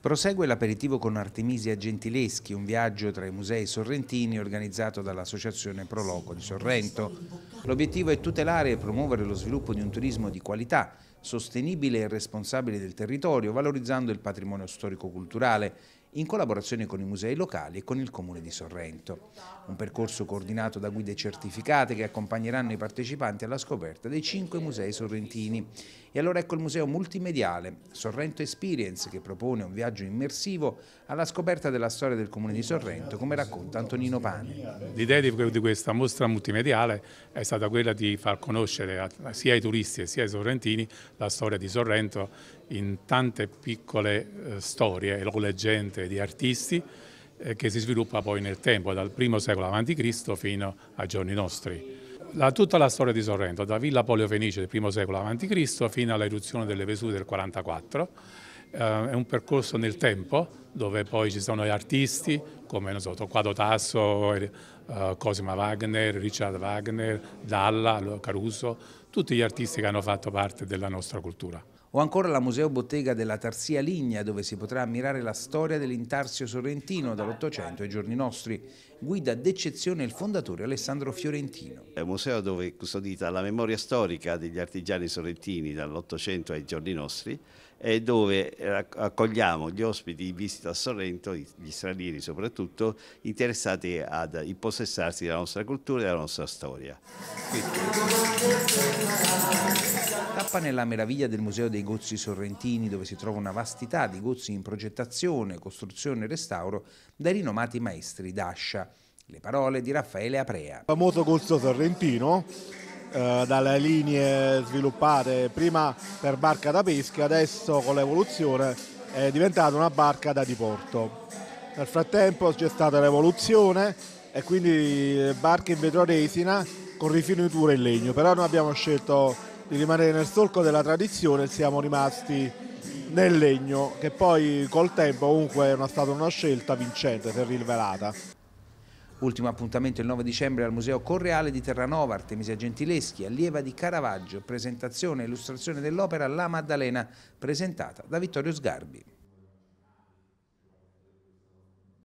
Prosegue l'aperitivo con Artemisia Gentileschi, un viaggio tra i musei sorrentini organizzato dall'Associazione Proloco di Sorrento. L'obiettivo è tutelare e promuovere lo sviluppo di un turismo di qualità, sostenibile e responsabile del territorio, valorizzando il patrimonio storico-culturale in collaborazione con i musei locali e con il Comune di Sorrento. Un percorso coordinato da guide certificate che accompagneranno i partecipanti alla scoperta dei cinque musei sorrentini. E allora ecco il museo multimediale Sorrento Experience che propone un viaggio immersivo alla scoperta della storia del Comune di Sorrento, come racconta Antonino Pane. L'idea di questa mostra multimediale è stata quella di far conoscere sia ai turisti sia ai sorrentini la storia di Sorrento in tante piccole eh, storie, o leggende, lettere, di artisti, eh, che si sviluppa poi nel tempo, dal primo secolo a.C. fino ai giorni nostri. La, tutta la storia di Sorrento, da Villa Poliofenice del primo secolo a.C. fino all'eruzione delle Vesuve del 44, eh, è un percorso nel tempo dove poi ci sono gli artisti come non so, Quado Tasso, eh, Cosima Wagner, Richard Wagner, Dalla, Caruso, tutti gli artisti che hanno fatto parte della nostra cultura o ancora la Museo Bottega della Tarsia Ligna, dove si potrà ammirare la storia dell'intarsio sorrentino dall'Ottocento ai giorni nostri. Guida d'eccezione il fondatore Alessandro Fiorentino. È un museo dove è custodita la memoria storica degli artigiani sorrentini dall'Ottocento ai giorni nostri e dove accogliamo gli ospiti in visita a Sorrento, gli stranieri soprattutto, interessati ad impossessarsi della nostra cultura e della nostra storia. Quindi tappa nella meraviglia del Museo dei Gozzi Sorrentini, dove si trova una vastità di gozzi in progettazione, costruzione e restauro dai rinomati maestri d'Ascia. Le parole di Raffaele Aprea. Il famoso gozzo sorrentino, eh, dalle linee sviluppate prima per barca da pesca, adesso con l'evoluzione è diventata una barca da diporto. Nel frattempo c'è stata l'evoluzione e quindi barche in vetro resina con rifinitura in legno, però noi abbiamo scelto di rimanere nel solco della tradizione siamo rimasti nel legno che poi col tempo comunque è stata una scelta vincente, si è rivelata. Ultimo appuntamento il 9 dicembre al Museo Correale di Terranova, Artemisia Gentileschi, allieva di Caravaggio, presentazione e illustrazione dell'opera La Maddalena, presentata da Vittorio Sgarbi.